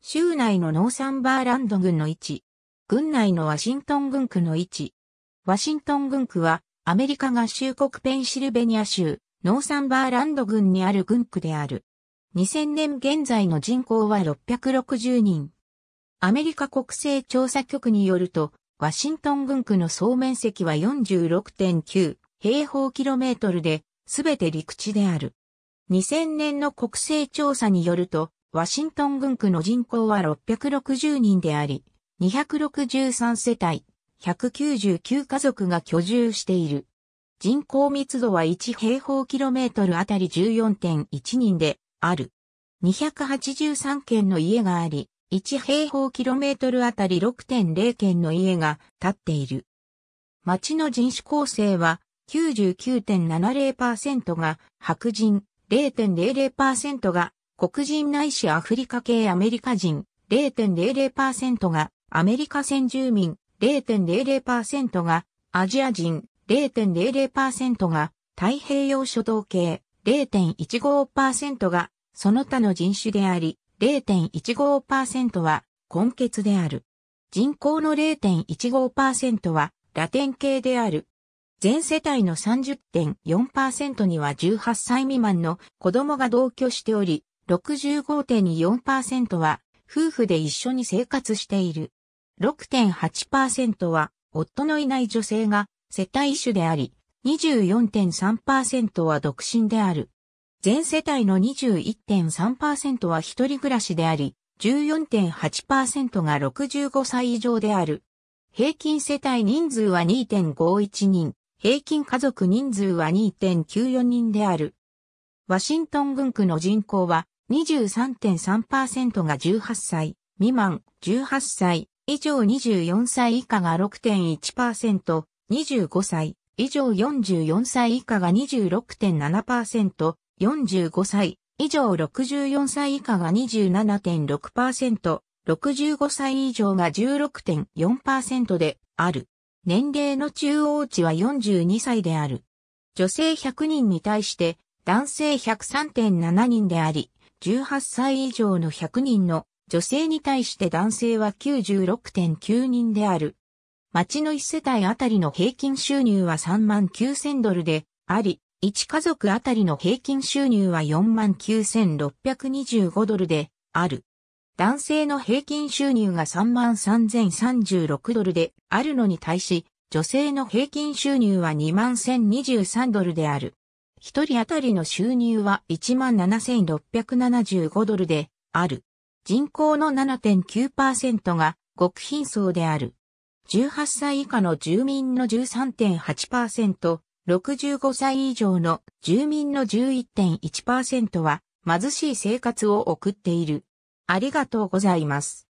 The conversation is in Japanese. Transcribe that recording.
州内のノーサンバーランド郡の位置、郡内のワシントン郡区の位置。ワシントン郡区は、アメリカ合衆国ペンシルベニア州、ノーサンバーランド郡にある郡区である。2000年現在の人口は660人。アメリカ国勢調査局によると、ワシントン郡区の総面積は46.9平方キロメートルで、すべて陸地である。2000年の国勢調査によると、ワシントン郡区の人口は660人であり、263世帯、199家族が居住している。人口密度は1平方キロメートルあたり14.1人である。283軒の家があり、1平方キロメートルあたり6.0軒の家が建っている。町の人種構成は99.70%が白人、0.00%が黒人ないしアフリカ系アメリカ人0.00%がアメリカ先住民0.00%がアジア人0.00%が太平洋諸島系0.15%がその他の人種であり0.15%は根血である。人口の0.15%はラテン系である。全世帯の30.4%には18歳未満の子供が同居しており、65.4%は夫婦で一緒に生活している。6.8%は夫のいない女性が世帯主であり、24.3%は独身である。全世帯の21.3%は一人暮らしであり、14.8%が65歳以上である。平均世帯人数は2.51人、平均家族人数は2.94人である。ワシントン群区の人口は23.3%が18歳未満、18歳以上24歳以下が6.1%、25歳以上44歳以下が26.7%、45歳以上64歳以下が27.6%、65歳以上が16.4%である。年齢の中央値は42歳である。女性100人に対して男性103.7人であり、18歳以上の100人の女性に対して男性は96.9人である。町の1世帯あたりの平均収入は3万9000ドルであり、1家族あたりの平均収入は4万9625ドルである。男性の平均収入が3万3036ドルであるのに対し、女性の平均収入は2万1023ドルである。一人当たりの収入は17,675ドルである。人口の7.9%が極貧層である。18歳以下の住民の13.8%、65歳以上の住民の11.1%は貧しい生活を送っている。ありがとうございます。